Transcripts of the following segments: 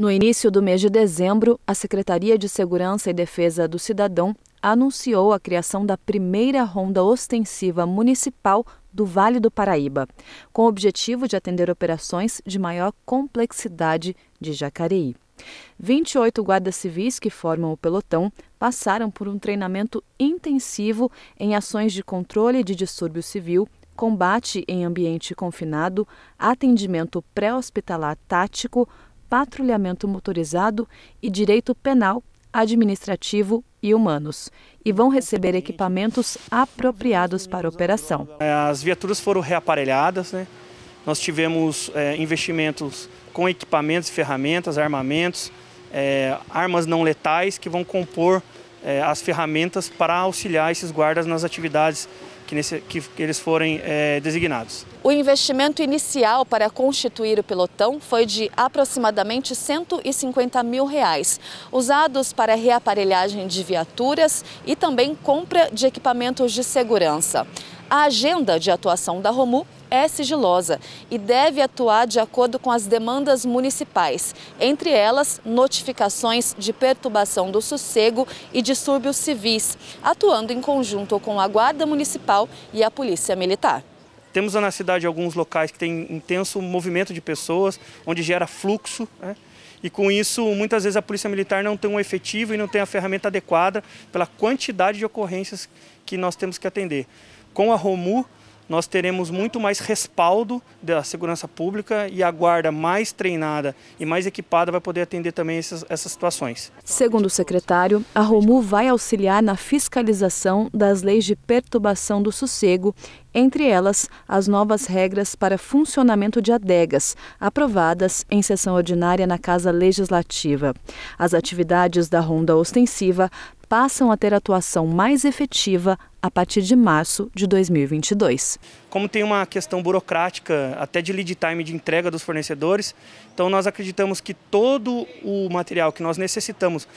No início do mês de dezembro, a Secretaria de Segurança e Defesa do Cidadão anunciou a criação da primeira ronda ostensiva municipal do Vale do Paraíba, com o objetivo de atender operações de maior complexidade de Jacareí. 28 guardas civis que formam o pelotão passaram por um treinamento intensivo em ações de controle de distúrbio civil, combate em ambiente confinado, atendimento pré-hospitalar tático, patrulhamento motorizado e direito penal, administrativo e humanos, e vão receber equipamentos apropriados para a operação. É, as viaturas foram reaparelhadas, né? nós tivemos é, investimentos com equipamentos e ferramentas, armamentos, é, armas não letais que vão compor é, as ferramentas para auxiliar esses guardas nas atividades que, nesse, que eles forem é, designados. O investimento inicial para constituir o pelotão foi de aproximadamente 150 mil reais, usados para reaparelhagem de viaturas e também compra de equipamentos de segurança. A agenda de atuação da Romu é sigilosa e deve atuar de acordo com as demandas municipais, entre elas notificações de perturbação do sossego e distúrbios civis, atuando em conjunto com a Guarda Municipal e a Polícia Militar. Temos na cidade alguns locais que têm intenso movimento de pessoas, onde gera fluxo, né? E com isso, muitas vezes a Polícia Militar não tem um efetivo e não tem a ferramenta adequada pela quantidade de ocorrências que nós temos que atender. Com a ROMU, nós teremos muito mais respaldo da segurança pública e a guarda mais treinada e mais equipada vai poder atender também essas, essas situações. Segundo o secretário, a Romu vai auxiliar na fiscalização das leis de perturbação do sossego, entre elas as novas regras para funcionamento de adegas, aprovadas em sessão ordinária na Casa Legislativa. As atividades da ronda ostensiva passam a ter atuação mais efetiva a partir de março de 2022. Como tem uma questão burocrática, até de lead time de entrega dos fornecedores, então nós acreditamos que todo o material que nós necessitamos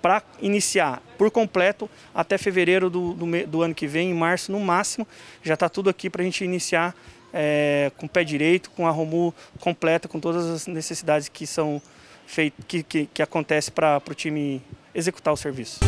para iniciar por completo até fevereiro do, do, do, ano que vem, em março no máximo, já está tudo aqui para a gente iniciar é, com o pé direito, com a Romu completa, com todas as necessidades que são feitas, que, que, que acontece para o time executar o serviço.